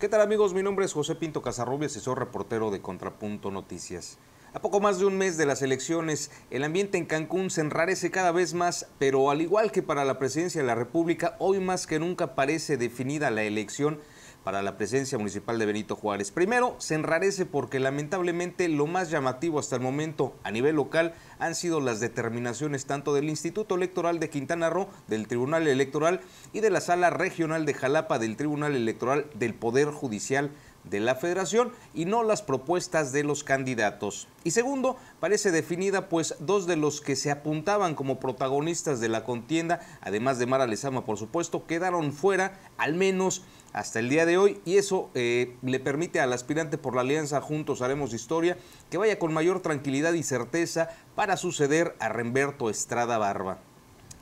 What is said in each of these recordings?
¿Qué tal amigos? Mi nombre es José Pinto Casarrubias y soy reportero de Contrapunto Noticias. A poco más de un mes de las elecciones, el ambiente en Cancún se enrarece cada vez más, pero al igual que para la presidencia de la República, hoy más que nunca parece definida la elección para la presencia municipal de Benito Juárez. Primero, se enrarece porque lamentablemente lo más llamativo hasta el momento a nivel local han sido las determinaciones tanto del Instituto Electoral de Quintana Roo, del Tribunal Electoral y de la Sala Regional de Jalapa del Tribunal Electoral del Poder Judicial de la federación y no las propuestas de los candidatos. Y segundo, parece definida pues dos de los que se apuntaban como protagonistas de la contienda, además de Mara Lezama por supuesto, quedaron fuera al menos hasta el día de hoy y eso eh, le permite al aspirante por la alianza Juntos Haremos Historia que vaya con mayor tranquilidad y certeza para suceder a Remberto Estrada Barba.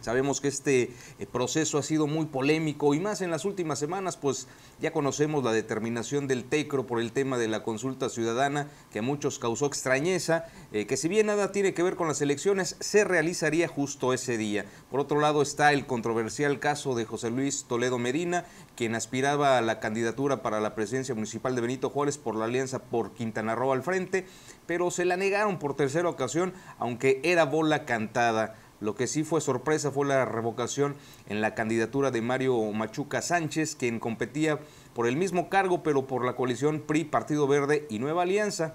Sabemos que este eh, proceso ha sido muy polémico y más en las últimas semanas, pues ya conocemos la determinación del TECRO por el tema de la consulta ciudadana, que a muchos causó extrañeza, eh, que si bien nada tiene que ver con las elecciones, se realizaría justo ese día. Por otro lado está el controversial caso de José Luis Toledo Medina, quien aspiraba a la candidatura para la presidencia municipal de Benito Juárez por la alianza por Quintana Roo al frente, pero se la negaron por tercera ocasión, aunque era bola cantada. Lo que sí fue sorpresa fue la revocación en la candidatura de Mario Machuca Sánchez, quien competía por el mismo cargo, pero por la coalición PRI, Partido Verde y Nueva Alianza.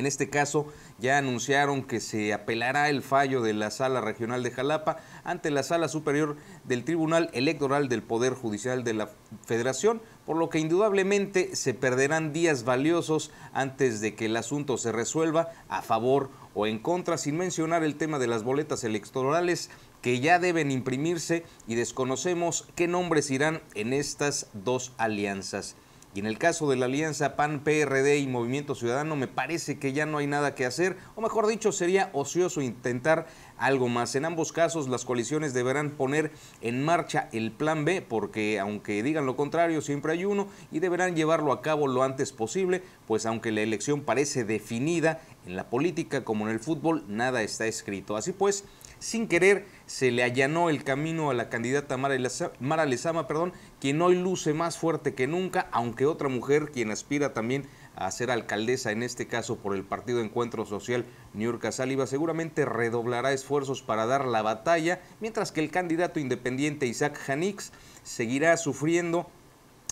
En este caso, ya anunciaron que se apelará el fallo de la Sala Regional de Jalapa ante la Sala Superior del Tribunal Electoral del Poder Judicial de la Federación, por lo que indudablemente se perderán días valiosos antes de que el asunto se resuelva a favor o en contra, sin mencionar el tema de las boletas electorales que ya deben imprimirse y desconocemos qué nombres irán en estas dos alianzas. Y en el caso de la alianza PAN, PRD y Movimiento Ciudadano, me parece que ya no hay nada que hacer, o mejor dicho, sería ocioso intentar algo más. En ambos casos, las coaliciones deberán poner en marcha el plan B, porque aunque digan lo contrario, siempre hay uno, y deberán llevarlo a cabo lo antes posible, pues aunque la elección parece definida, en la política como en el fútbol, nada está escrito. Así pues, sin querer, se le allanó el camino a la candidata Mara Lezama, perdón, quien hoy luce más fuerte que nunca, aunque otra mujer, quien aspira también a ser alcaldesa, en este caso por el Partido Encuentro Social, Niurka Sáliva, seguramente redoblará esfuerzos para dar la batalla, mientras que el candidato independiente Isaac Janix seguirá sufriendo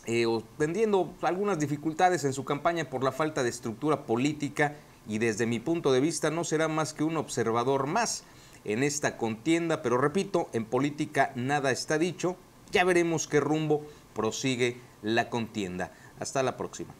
eh, o tendiendo algunas dificultades en su campaña por la falta de estructura política y desde mi punto de vista no será más que un observador más en esta contienda, pero repito, en política nada está dicho, ya veremos qué rumbo prosigue la contienda. Hasta la próxima.